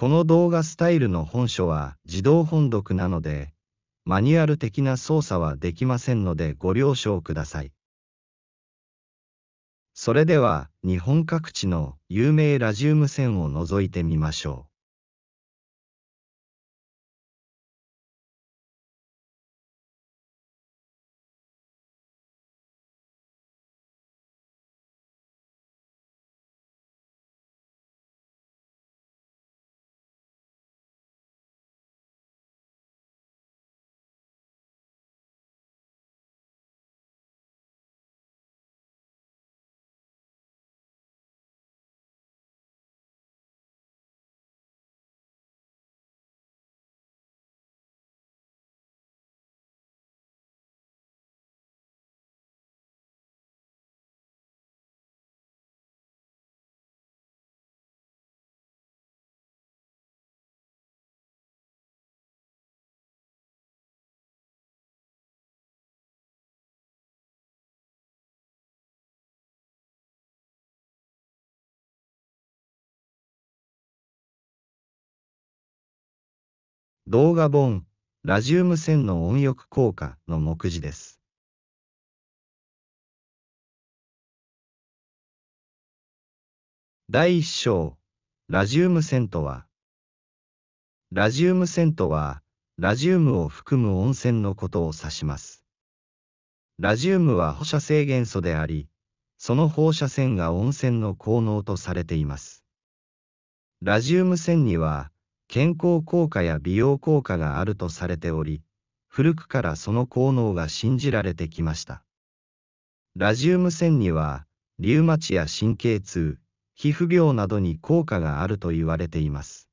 この動画スタイルの本書は自動本読なので、マニュアル的な操作はできませんのでご了承ください。それでは、日本各地の有名ラジウム線を覗いてみましょう。動画本、ラジウム線の温浴効果の目次です。第1章、ラジウム線とは、ラジウム線とは、ラジウムを含む温泉のことを指します。ラジウムは放射性元素であり、その放射線が温泉の効能とされています。ラジウム線には、健康効果や美容効果があるとされており、古くからその効能が信じられてきました。ラジウム線には、リウマチや神経痛、皮膚病などに効果があると言われています。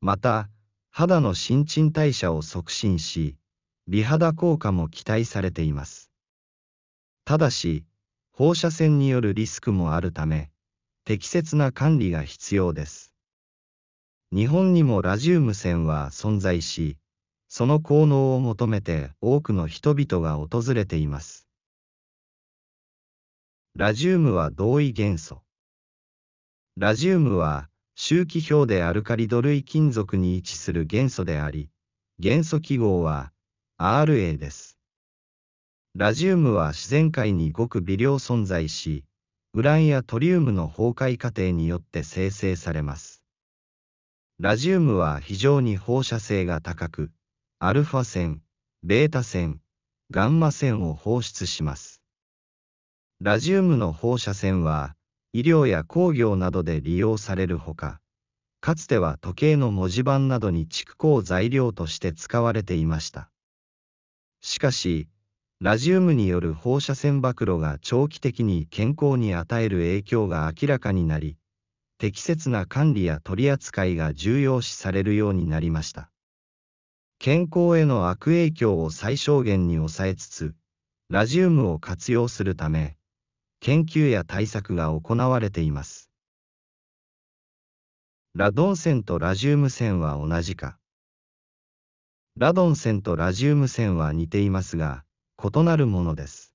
また、肌の新陳代謝を促進し、美肌効果も期待されています。ただし、放射線によるリスクもあるため、適切な管理が必要です。日本にもラジウム線は存在し、その効能を求めて多くの人々が訪れています。ラジウムは同位元素。ラジウムは周期表でアルカリド類金属に位置する元素であり、元素記号は RA です。ラジウムは自然界にごく微量存在し、ウランやトリウムの崩壊過程によって生成されます。ラジウムは非常に放射性が高く、アルファ線、ベータ線、ガンマ線を放出します。ラジウムの放射線は、医療や工業などで利用されるほか、かつては時計の文字盤などに蓄光材料として使われていました。しかし、ラジウムによる放射線暴露が長期的に健康に与える影響が明らかになり、適切な管理や取り扱いが重要視されるようになりました。健康への悪影響を最小限に抑えつつ、ラジウムを活用するため、研究や対策が行われています。ラドン線とラジウム線は同じか。ラドン線とラジウム線は似ていますが、異なるものです。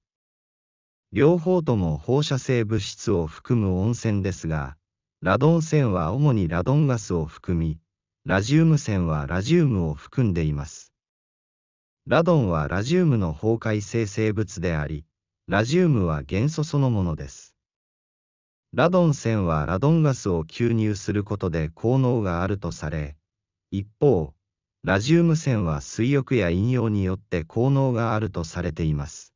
両方とも放射性物質を含む温泉ですが、ラドン線は主にラドンガスを含み、ラジウム線はラジウムを含んでいます。ラドンはラジウムの崩壊性生物であり、ラジウムは元素そのものです。ラドン線はラドンガスを吸入することで効能があるとされ、一方、ラジウム線は水浴や飲用によって効能があるとされています。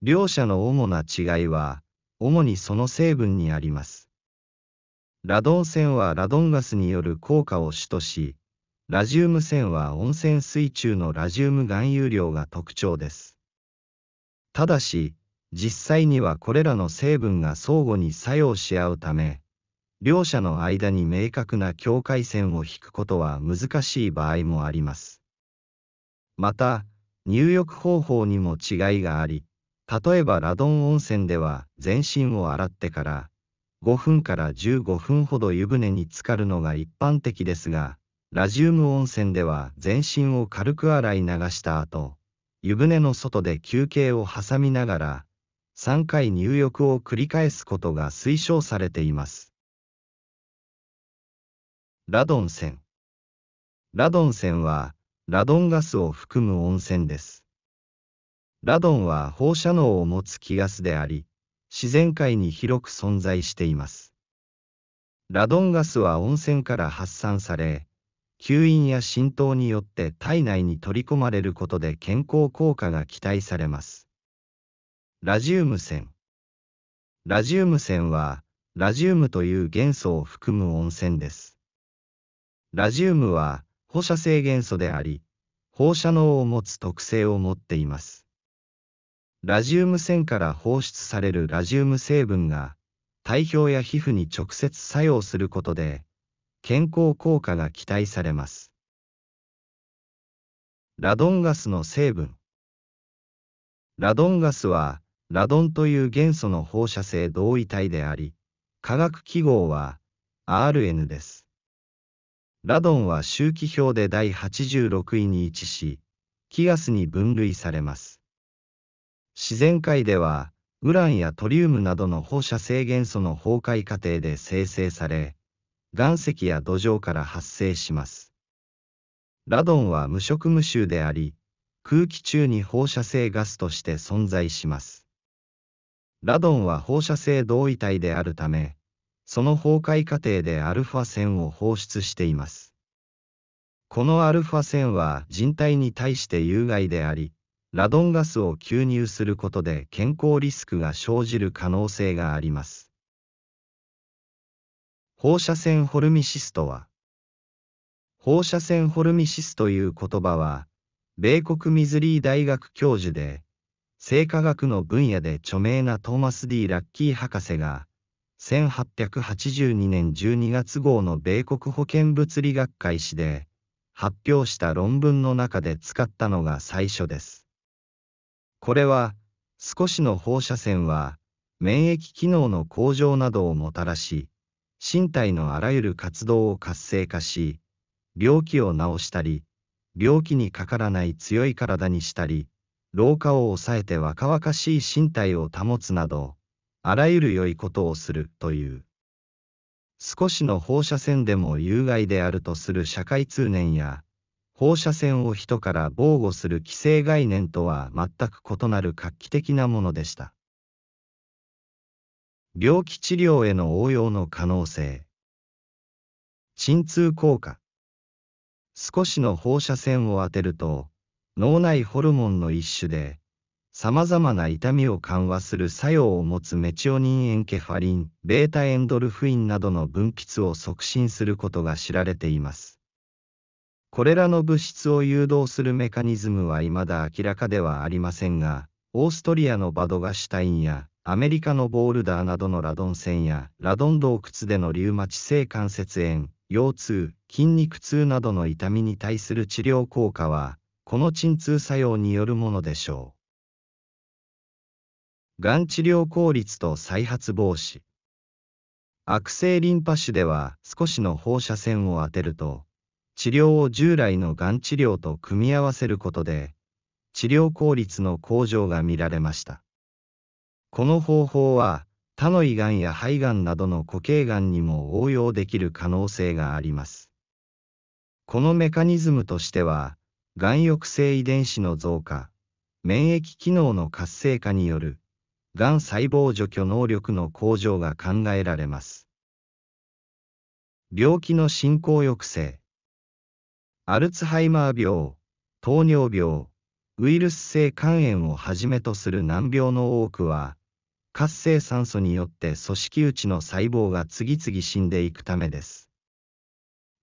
両者の主な違いは、主にその成分にあります。ラドン線はラドンガスによる効果を主とし、ラジウム線は温泉水中のラジウム含有量が特徴です。ただし、実際にはこれらの成分が相互に作用し合うため、両者の間に明確な境界線を引くことは難しい場合もあります。また、入浴方法にも違いがあり、例えばラドン温泉では全身を洗ってから5分から15分ほど湯船に浸かるのが一般的ですが、ラジウム温泉では全身を軽く洗い流した後、湯船の外で休憩を挟みながら、3回入浴を繰り返すことが推奨されています。ラドン泉ラドン泉は、ラドンガスを含む温泉です。ラドンは放射能を持つ気ガスであり、自然界に広く存在しています。ラドンガスは温泉から発散され、吸引や浸透によって体内に取り込まれることで健康効果が期待されます。ラジウム線ラジウム線は、ラジウムという元素を含む温泉です。ラジウムは放射性元素であり、放射能を持つ特性を持っています。ラジウム線から放出されるラジウム成分が、体表や皮膚に直接作用することで、健康効果が期待されます。ラドンガスの成分ラドンガスは、ラドンという元素の放射性同位体であり、化学記号は RN です。ラドンは周期表で第86位に位置し、気ガスに分類されます。自然界では、ウランやトリウムなどの放射性元素の崩壊過程で生成され、岩石や土壌から発生します。ラドンは無色無臭であり、空気中に放射性ガスとして存在します。ラドンは放射性同位体であるため、その崩壊過程でアルファ線を放出しています。このアルファ線は人体に対して有害であり、ラドンガスを吸入することで健康リスクが生じる可能性があります。放射線ホルミシストは、放射線ホルミシスという言葉は、米国ミズリー大学教授で、生化学の分野で著名なトーマス・ D・ ラッキー博士が、1882年12月号の米国保健物理学会誌で、発表した論文の中で使ったのが最初です。これは、少しの放射線は、免疫機能の向上などをもたらし、身体のあらゆる活動を活性化し、病気を治したり、病気にかからない強い体にしたり、老化を抑えて若々しい身体を保つなど、あらゆる良いことをするという。少しの放射線でも有害であるとする社会通念や、放射線を人から防護する規制概念とは全く異なる画期的なものでした。病気治療への応用の可能性。鎮痛効果。少しの放射線を当てると、脳内ホルモンの一種で、様々な痛みを緩和する作用を持つメチオニンエンケファリン、ベータエンドルフィンなどの分泌を促進することが知られています。これらの物質を誘導するメカニズムは未だ明らかではありませんが、オーストリアのバドガシュタインや、アメリカのボールダーなどのラドン線や、ラドン洞窟でのリウマチ性関節炎、腰痛、筋肉痛などの痛みに対する治療効果は、この鎮痛作用によるものでしょう。がん治療効率と再発防止。悪性リンパ腫では少しの放射線を当てると治療を従来のがん治療と組み合わせることで、治療効率の向上が見られました。この方法は、他の胃がんや肺がんなどの固形がんにも応用できる可能性があります。このメカニズムとしては、がん抑制遺伝子の増加、免疫機能の活性化による、がん細胞除去能力の向上が考えられます。病気の進行抑制。アルツハイマー病、糖尿病、ウイルス性肝炎をはじめとする難病の多くは、活性酸素によって組織内の細胞が次々死んでいくためです。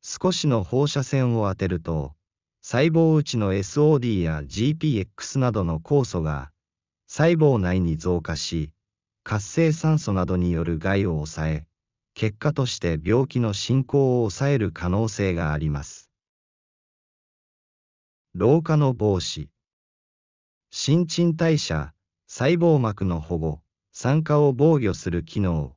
少しの放射線を当てると、細胞内の SOD や GPX などの酵素が、細胞内に増加し、活性酸素などによる害を抑え、結果として病気の進行を抑える可能性があります。老化の防止。新陳代謝、細胞膜の保護、酸化を防御する機能、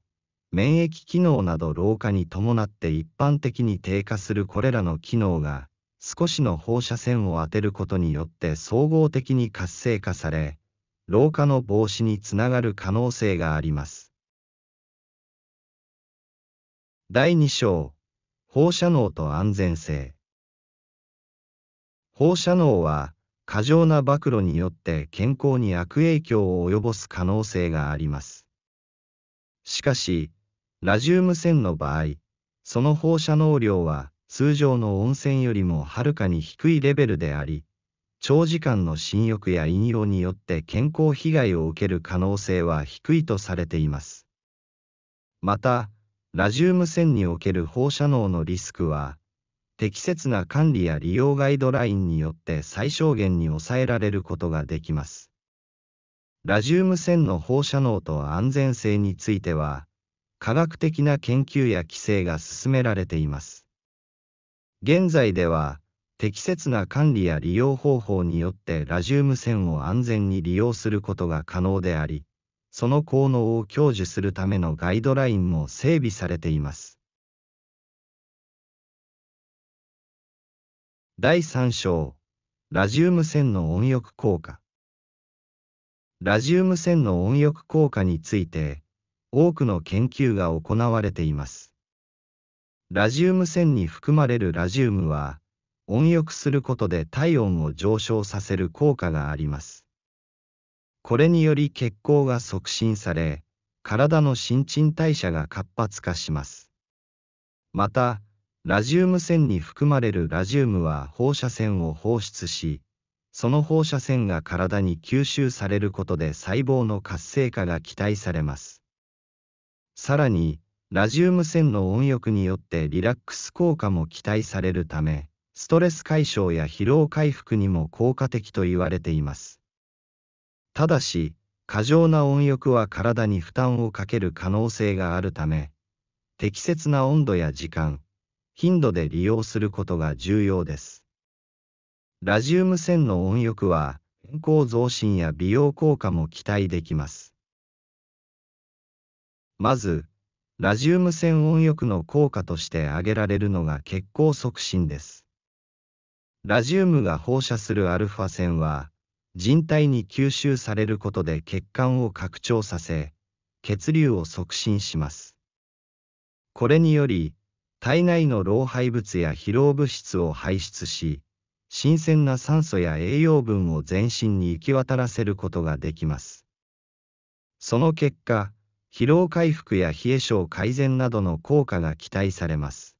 免疫機能など老化に伴って一般的に低下するこれらの機能が、少しの放射線を当てることによって総合的に活性化され、老化の防止につながる可能性があります。第2章、放射能と安全性。放射能は過剰な暴露によって健康に悪影響を及ぼす可能性があります。しかし、ラジウム線の場合、その放射能量は通常の温泉よりもはるかに低いレベルであり、長時間の浸浴や飲用によって健康被害を受ける可能性は低いとされています。また、ラジウム線における放射能のリスクは、適切な管理や利用ガイドラインによって最小限に抑えられることができます。ラジウム線の放射能と安全性については、科学的な研究や規制が進められています。現在では、適切な管理や利用方法によってラジウム線を安全に利用することが可能であり、その効能を享受するためのガイドラインも整備されています。第3章、ラジウム線の温浴効果。ラジウム線の温浴効果について、多くの研究が行われています。ラジウム線に含まれるラジウムは、温浴することで体温を上昇させる効果があります。これにより血行が促進され、体の新陳代謝が活発化します。また、ラジウム線に含まれるラジウムは放射線を放出し、その放射線が体に吸収されることで細胞の活性化が期待されます。さらに、ラジウム線の温浴によってリラックス効果も期待されるため、ストレス解消や疲労回復にも効果的と言われています。ただし、過剰な温浴は体に負担をかける可能性があるため、適切な温度や時間、頻度で利用することが重要です。ラジウム線の温浴は、健康増進や美容効果も期待できます。まず、ラジウム線温浴の効果として挙げられるのが血行促進です。ラジウムが放射するアルファ線は、人体に吸収されることで血管を拡張させ、血流を促進します。これにより、体内の老廃物や疲労物質を排出し、新鮮な酸素や栄養分を全身に行き渡らせることができます。その結果、疲労回復や冷え症改善などの効果が期待されます。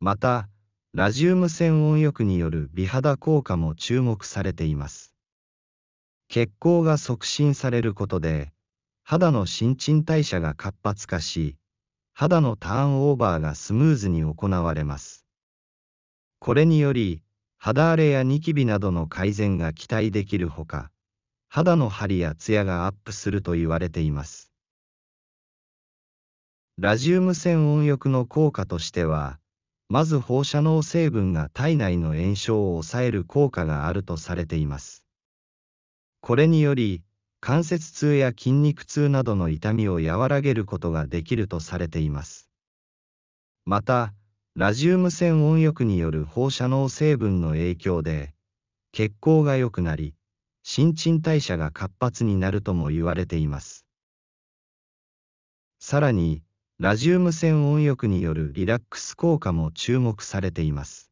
また、ラジウム線温浴による美肌効果も注目されています。血行が促進されることで、肌の新陳代謝が活発化し、肌のターンオーバーがスムーズに行われます。これにより、肌荒れやニキビなどの改善が期待できるほか、肌の張りやツヤがアップすると言われています。ラジウム線温浴の効果としては、まず放射能成分が体内の炎症を抑える効果があるとされています。これにより、関節痛や筋肉痛などの痛みを和らげることができるとされています。また、ラジウム線温浴による放射能成分の影響で、血行が良くなり、新陳代謝が活発になるとも言われています。さらに、ラジウム線温浴によるリラックス効果も注目されています。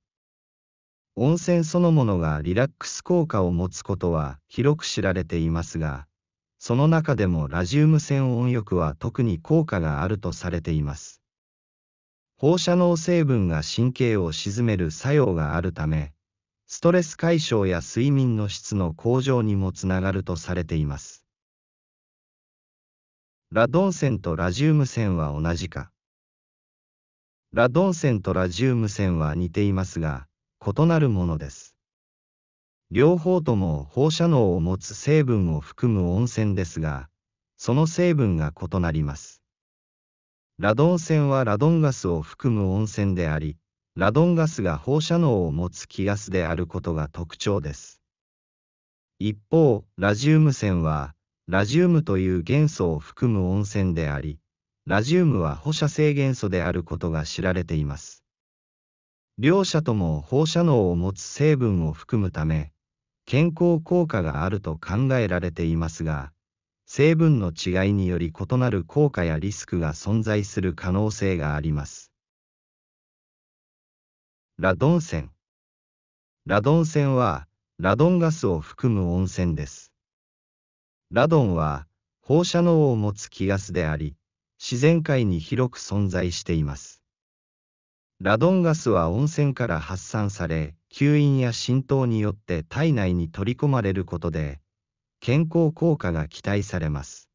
温泉そのものがリラックス効果を持つことは広く知られていますが、その中でもラジウム線温浴は特に効果があるとされています。放射能成分が神経を鎮める作用があるため、ストレス解消や睡眠の質の向上にもつながるとされています。ラドン線とラジウム線は同じか。ラドン線とラジウム線は似ていますが、異なるものです。両方とも放射能を持つ成分を含む温泉ですが、その成分が異なります。ラドン泉はラドンガスを含む温泉であり、ラドンガスが放射能を持つ気ガスであることが特徴です。一方、ラジウム泉は、ラジウムという元素を含む温泉であり、ラジウムは放射性元素であることが知られています。両者とも放射能を持つ成分を含むため、健康効果があると考えられていますが、成分の違いにより異なる効果やリスクが存在する可能性があります。ラドン泉ラドン泉は、ラドンガスを含む温泉です。ラドンは、放射能を持つ気ガスであり、自然界に広く存在しています。ラドンガスは温泉から発散され、吸引や浸透によって体内に取り込まれることで、健康効果が期待されます。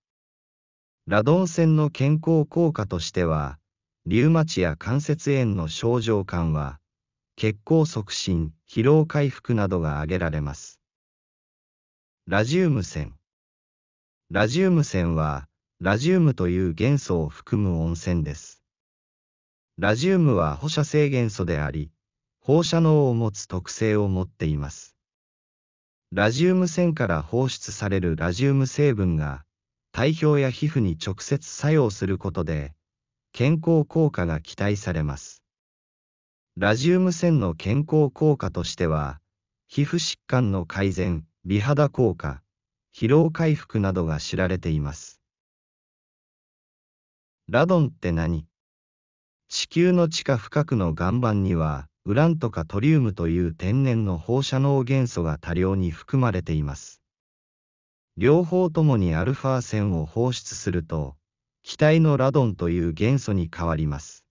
ラドン線の健康効果としては、リウマチや関節炎の症状緩和、血行促進、疲労回復などが挙げられます。ラジウム線。ラジウム線は、ラジウムという元素を含む温泉です。ラジウムは放射性元素であり、放射能を持つ特性を持っています。ラジウム線から放出されるラジウム成分が、体表や皮膚に直接作用することで、健康効果が期待されます。ラジウム線の健康効果としては、皮膚疾患の改善、美肌効果、疲労回復などが知られています。ラドンって何地球の地下深くの岩盤には、ウランとかトリウムという天然の放射能元素が多量に含まれています。両方ともにアルファ線を放出すると、気体のラドンという元素に変わります。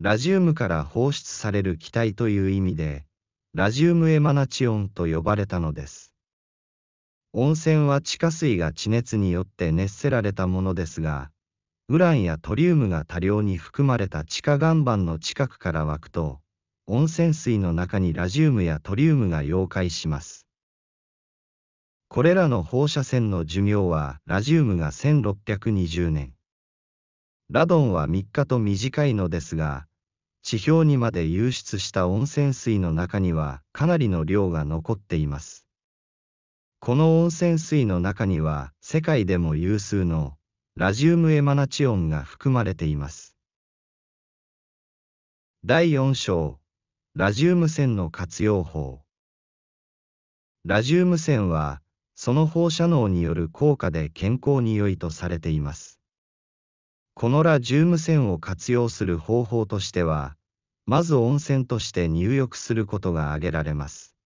ラジウムから放出される気体という意味で、ラジウムエマナチオンと呼ばれたのです。温泉は地下水が地熱によって熱せられたものですが、ウランやトリウムが多量に含まれた地下岩盤の近くから湧くと、温泉水の中にラジウムやトリウムが溶解します。これらの放射線の寿命はラジウムが1620年。ラドンは3日と短いのですが、地表にまで流出した温泉水の中にはかなりの量が残っています。この温泉水の中には世界でも有数のラジウムエマナチオンが含まれています。第4章ラジウム線の活用法。ラジウム線は、その放射能による効果で健康に良いとされています。このラジウム線を活用する方法としては、まず温泉として入浴することが挙げられます。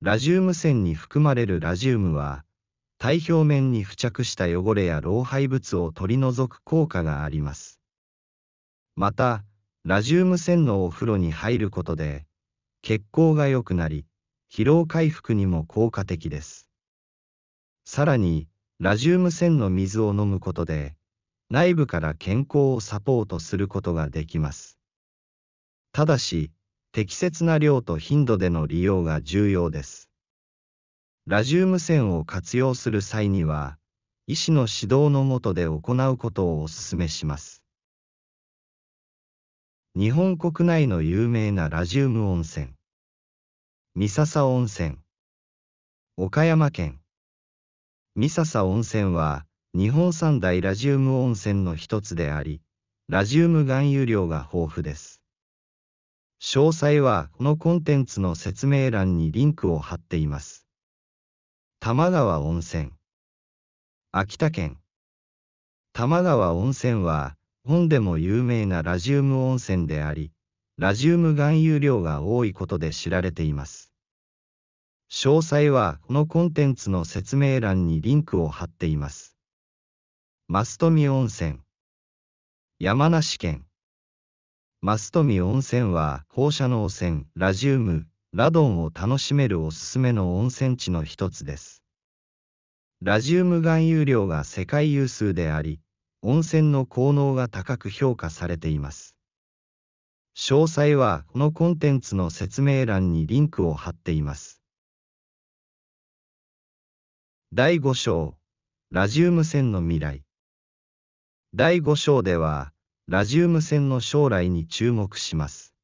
ラジウム線に含まれるラジウムは、体表面に付着した汚れや老廃物を取り除く効果があります。また、ラジウム線のお風呂に入ることで、血行が良くなり、疲労回復にも効果的です。さらに、ラジウム線の水を飲むことで、内部から健康をサポートすることができます。ただし、適切な量と頻度での利用が重要です。ラジウム線を活用する際には、医師の指導のもとで行うことをお勧めします。日本国内の有名なラジウム温泉。三笹温泉。岡山県。三笹温泉は、日本三大ラジウム温泉の一つであり、ラジウム含有量が豊富です。詳細は、このコンテンツの説明欄にリンクを貼っています。玉川温泉。秋田県。玉川温泉は、本でも有名なラジウム温泉であり、ラジウム含有量が多いことで知られています。詳細はこのコンテンツの説明欄にリンクを貼っています。マストミ温泉山梨県マストミ温泉は放射能泉、ラジウム、ラドンを楽しめるおすすめの温泉地の一つです。ラジウム含有量が世界有数であり、温泉の効能が高く評価されています。詳細はこのコンテンツの説明欄にリンクを貼っています。第5章、ラジウム線の未来。第5章では、ラジウム線の将来に注目します。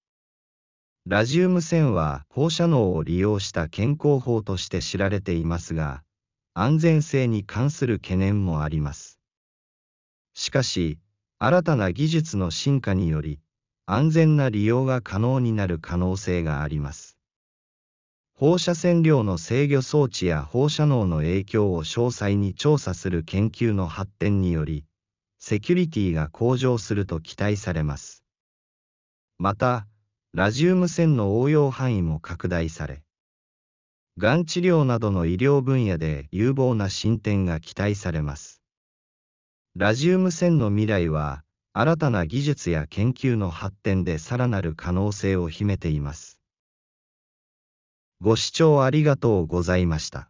ラジウム線は放射能を利用した健康法として知られていますが、安全性に関する懸念もあります。しかし、新たな技術の進化により、安全な利用が可能になる可能性があります。放射線量の制御装置や放射能の影響を詳細に調査する研究の発展により、セキュリティが向上すると期待されます。また、ラジウム線の応用範囲も拡大され、がん治療などの医療分野で有望な進展が期待されます。ラジウム線の未来は、新たな技術や研究の発展でさらなる可能性を秘めています。ご視聴ありがとうございました。